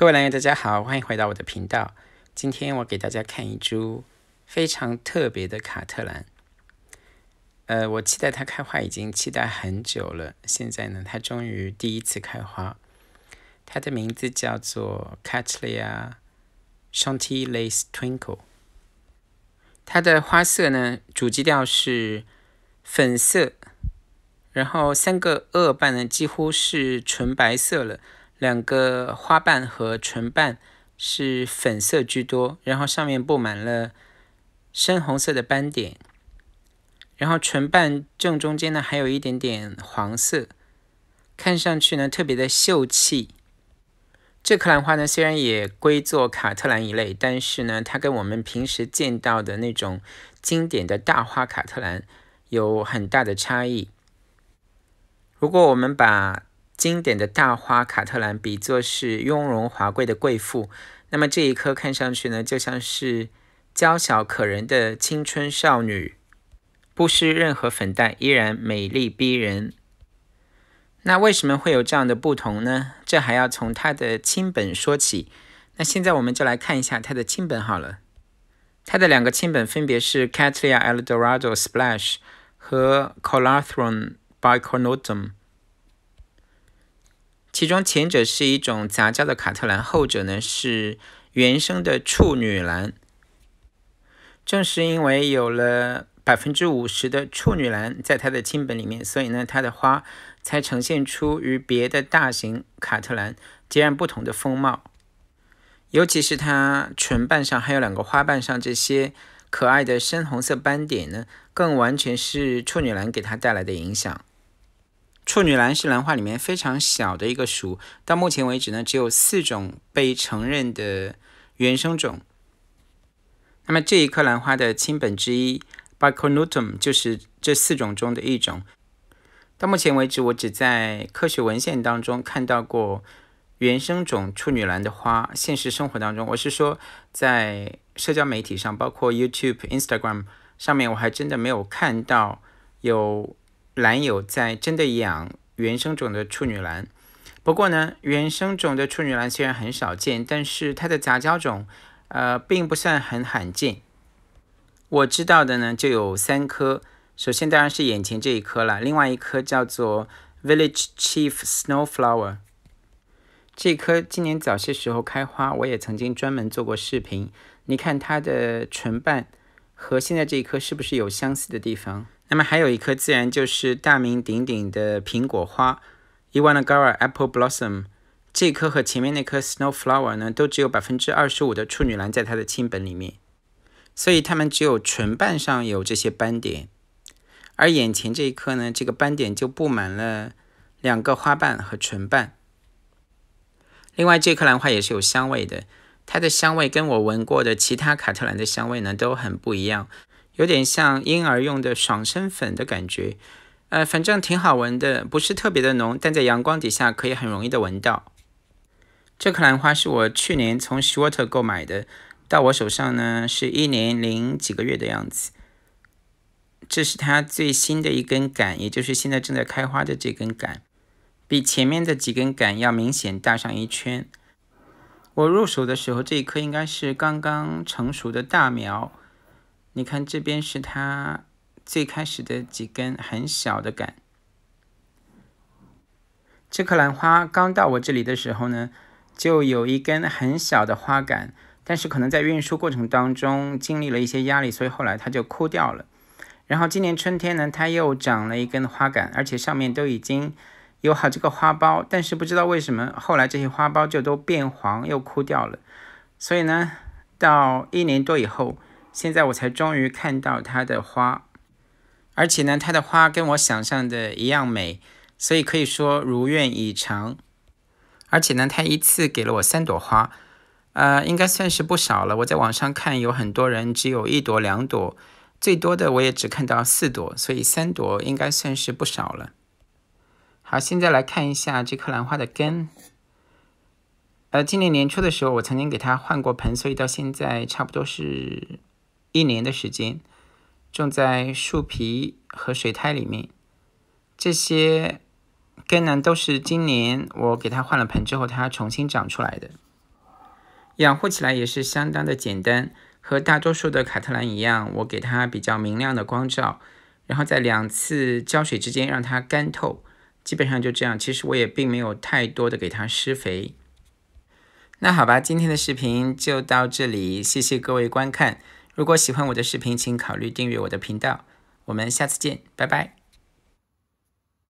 各位兰友，大家好，欢迎回到我的频道。今天我给大家看一株非常特别的卡特兰。呃，我期待它开花已经期待很久了，现在呢，它终于第一次开花。它的名字叫做 Cattleya Shanty Lace Twinkle。它的花色呢，主基调是粉色，然后三个萼瓣呢，几乎是纯白色了。两个花瓣和唇瓣是粉色居多，然后上面布满了深红色的斑点，然后唇瓣正中间呢还有一点点黄色，看上去呢特别的秀气。这棵兰花呢虽然也归作卡特兰一类，但是呢它跟我们平时见到的那种经典的大花卡特兰有很大的差异。如果我们把经典的大花卡特兰比作是雍容华贵的贵妇，那么这一颗看上去呢，就像是娇小可人的青春少女，不失任何粉黛，依然美丽逼人。那为什么会有这样的不同呢？这还要从它的亲本说起。那现在我们就来看一下它的亲本好了。它的两个亲本分别是 Cattleya alderado splash 和 Cola thron b i c o n o a t u m 其中前者是一种杂交的卡特兰，后者呢是原生的处女兰。正是因为有了百分之五十的处女兰在它的亲本里面，所以呢它的花才呈现出与别的大型卡特兰截然不同的风貌，尤其是它唇瓣上还有两个花瓣上这些可爱的深红色斑点呢，更完全是处女兰给它带来的影响。处女兰是兰花里面非常小的一个属，到目前为止呢，只有四种被承认的原生种。那么这一棵兰花的亲本之一 b a c o n u t u m 就是这四种中的一种。到目前为止，我只在科学文献当中看到过原生种处女兰的花。现实生活当中，我是说，在社交媒体上，包括 YouTube、Instagram 上面，我还真的没有看到有。兰友在真的养原生种的处女兰，不过呢，原生种的处女兰虽然很少见，但是它的杂交种，呃，并不算很罕见。我知道的呢，就有三颗。首先当然是眼前这一颗了，另外一颗叫做 Village Chief Snow Flower，这颗今年早些时候开花，我也曾经专门做过视频。你看它的唇瓣和现在这一颗是不是有相似的地方？那么还有一颗自然就是大名鼎鼎的苹果花 i w a n a g a r Apple Blossom。这颗和前面那颗 Snow Flower 呢，都只有百分之二十五的处女兰在它的亲本里面，所以它们只有唇瓣上有这些斑点。而眼前这一颗呢，这个斑点就布满了两个花瓣和唇瓣。另外这颗兰花也是有香味的，它的香味跟我闻过的其他卡特兰的香味呢都很不一样。有点像婴儿用的爽身粉的感觉，呃，反正挺好闻的，不是特别的浓，但在阳光底下可以很容易的闻到。这棵兰花是我去年从 Shorter 购买的，到我手上呢是一年零几个月的样子。这是它最新的一根杆，也就是现在正在开花的这根杆，比前面的几根杆要明显大上一圈。我入手的时候，这一棵应该是刚刚成熟的大苗。你看这边是它最开始的几根很小的杆。这棵兰花刚到我这里的时候呢，就有一根很小的花杆，但是可能在运输过程当中经历了一些压力，所以后来它就枯掉了。然后今年春天呢，它又长了一根花杆，而且上面都已经有好几个花苞，但是不知道为什么后来这些花苞就都变黄又枯掉了。所以呢，到一年多以后。现在我才终于看到它的花，而且呢，它的花跟我想象的一样美，所以可以说如愿以偿。而且呢，它一次给了我三朵花，呃，应该算是不少了。我在网上看有很多人只有一朵、两朵，最多的我也只看到四朵，所以三朵应该算是不少了。好，现在来看一下这棵兰花的根。呃，今年年初的时候我曾经给它换过盆，所以到现在差不多是。一年的时间，种在树皮和水苔里面，这些根呢，都是今年我给它换了盆之后，它重新长出来的。养护起来也是相当的简单，和大多数的卡特兰一样，我给它比较明亮的光照，然后在两次浇水之间让它干透，基本上就这样。其实我也并没有太多的给它施肥。那好吧，今天的视频就到这里，谢谢各位观看。如果喜欢我的视频，请考虑订阅我的频道。我们下次见，拜拜。